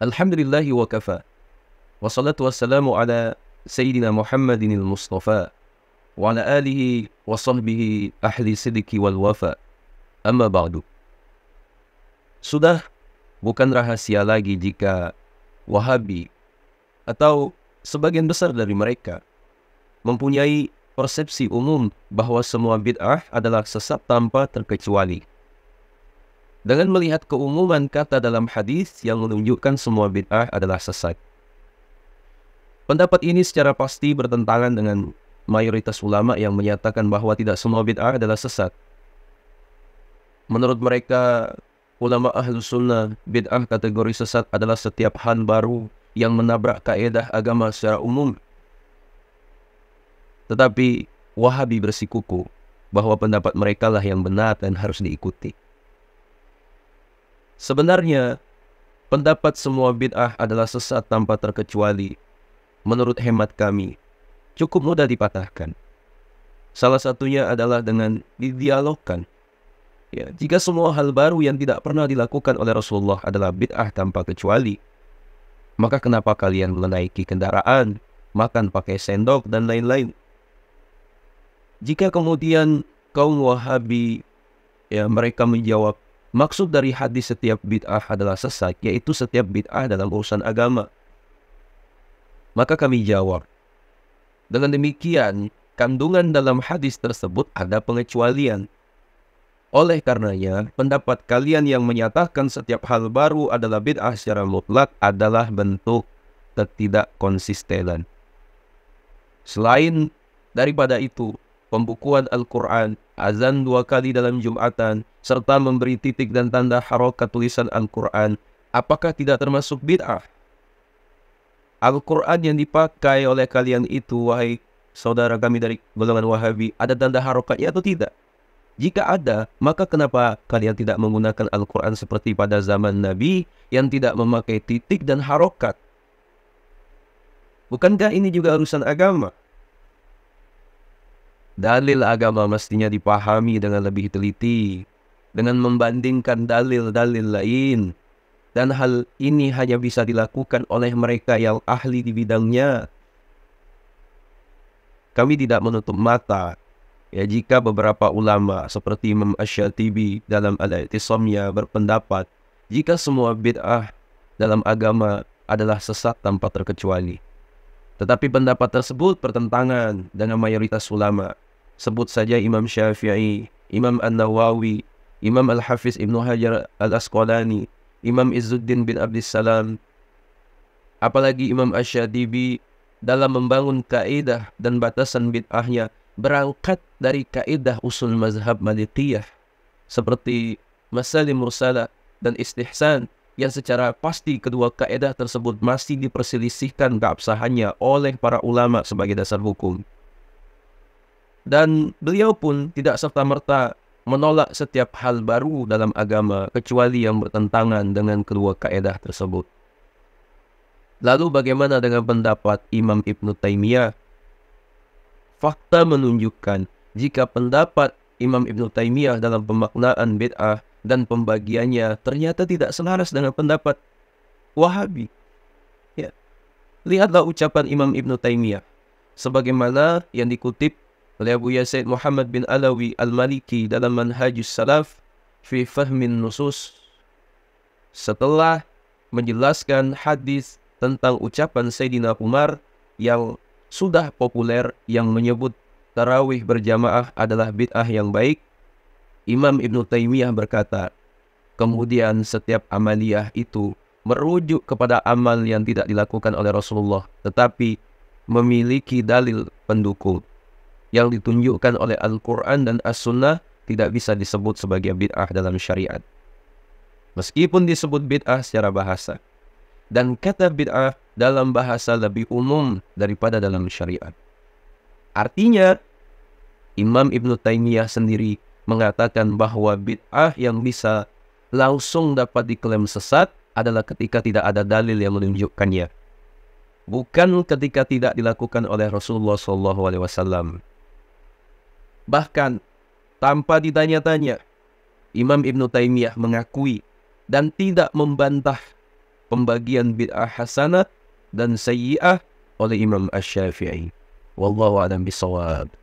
Alhamdulillah wa kafa. Wassalatu wassalamu ala Sayyidina Muhammadinil Mustafa wa ala alihi wa sahbihi ahli sidiki wal wafa. Amma ba'du. Sudah bukan rahasia lagi jika Wahabi atau sebagian besar dari mereka mempunyai persepsi umum bahwa semua bid'ah adalah sesat tanpa terkecuali dengan melihat keumuman kata dalam hadis yang menunjukkan semua bid'ah adalah sesat. Pendapat ini secara pasti bertentangan dengan mayoritas ulama yang menyatakan bahwa tidak semua bid'ah adalah sesat. Menurut mereka, ulama ahlu sunnah, bid'ah kategori sesat adalah setiap hal baru yang menabrak kaedah agama secara umum. Tetapi, Wahabi bersikuku bahwa pendapat mereka lah yang benar dan harus diikuti. Sebenarnya, pendapat semua bid'ah adalah sesat tanpa terkecuali. Menurut hemat kami, cukup mudah dipatahkan. Salah satunya adalah dengan didialogkan. Ya, jika semua hal baru yang tidak pernah dilakukan oleh Rasulullah adalah bid'ah tanpa kecuali, maka kenapa kalian menaiki kendaraan, makan pakai sendok, dan lain-lain? Jika kemudian kaum Wahabi ya mereka menjawab Maksud dari hadis setiap bid'ah adalah sesat, yaitu setiap bid'ah dalam urusan agama. Maka kami jawab, dengan demikian, kandungan dalam hadis tersebut ada pengecualian. Oleh karenanya, pendapat kalian yang menyatakan setiap hal baru adalah bid'ah secara mutlak adalah bentuk tidak konsisten. Selain daripada itu, pembukuan Al-Quran, azan dua kali dalam Jumatan, serta memberi titik dan tanda harokat tulisan Al-Quran, apakah tidak termasuk bid'ah? Al-Quran yang dipakai oleh kalian itu, wahai saudara kami dari golongan Wahabi, ada tanda harokatnya atau tidak? Jika ada, maka kenapa kalian tidak menggunakan Al-Quran seperti pada zaman Nabi yang tidak memakai titik dan harokat? Bukankah ini juga urusan agama? Dalil agama mestinya dipahami dengan lebih teliti dengan membandingkan dalil-dalil lain. Dan hal ini hanya bisa dilakukan oleh mereka yang ahli di bidangnya. Kami tidak menutup mata ya jika beberapa ulama seperti Imam Ash-Shatibi dalam Al-I'tisamnya berpendapat jika semua bid'ah dalam agama adalah sesat tanpa terkecuali. Tetapi pendapat tersebut bertentangan dengan mayoritas ulama. Sebut saja Imam Syafi'i, Imam An-Nawawi, Imam Al-Hafiz Ibnu Hajar Al-Asqalani, Imam Izzuddin bin Abdissalam, apalagi Imam Asyadibi dalam membangun kaidah dan batasan bid'ahnya berangkat dari kaidah usul mazhab Malikiyah seperti Masalim Mursala dan Istihsan yang secara pasti kedua kaidah tersebut masih diperselisihkan keabsahannya oleh para ulama sebagai dasar hukum. Dan beliau pun tidak serta-merta menolak setiap hal baru dalam agama kecuali yang bertentangan dengan kedua kaedah tersebut. Lalu bagaimana dengan pendapat Imam Ibn Taimiyah? Fakta menunjukkan jika pendapat Imam Ibn Taimiyah dalam pemaknaan bid'ah dan pembagiannya ternyata tidak selaras dengan pendapat Wahabi. Ya. Lihatlah ucapan Imam Ibn Taimiyah sebagaimana yang dikutip oleh Abu Yazid Muhammad bin Alawi Al-Maliki dalam Manhajus Salaf fi Fahmin Nusus setelah menjelaskan hadis tentang ucapan Sayyidina Umar yang sudah populer yang menyebut tarawih berjamaah adalah bid'ah yang baik Imam Ibn Taymiyah berkata kemudian setiap amaliyah itu merujuk kepada amal yang tidak dilakukan oleh Rasulullah tetapi memiliki dalil pendukung yang ditunjukkan oleh Al-Quran dan As-Sunnah tidak bisa disebut sebagai bid'ah dalam syariat. Meskipun disebut bid'ah secara bahasa. Dan kata bid'ah dalam bahasa lebih umum daripada dalam syariat. Artinya, Imam Ibn Taymiyah sendiri mengatakan bahwa bid'ah yang bisa langsung dapat diklaim sesat adalah ketika tidak ada dalil yang menunjukkannya. Bukan ketika tidak dilakukan oleh Rasulullah SAW. Bahkan tanpa ditanya-tanya, Imam Ibn Taymiyah mengakui dan tidak membantah pembagian bid'ah hasanat dan sayyi'ah oleh Imam ash shafii Wallahu a'lam bisawab.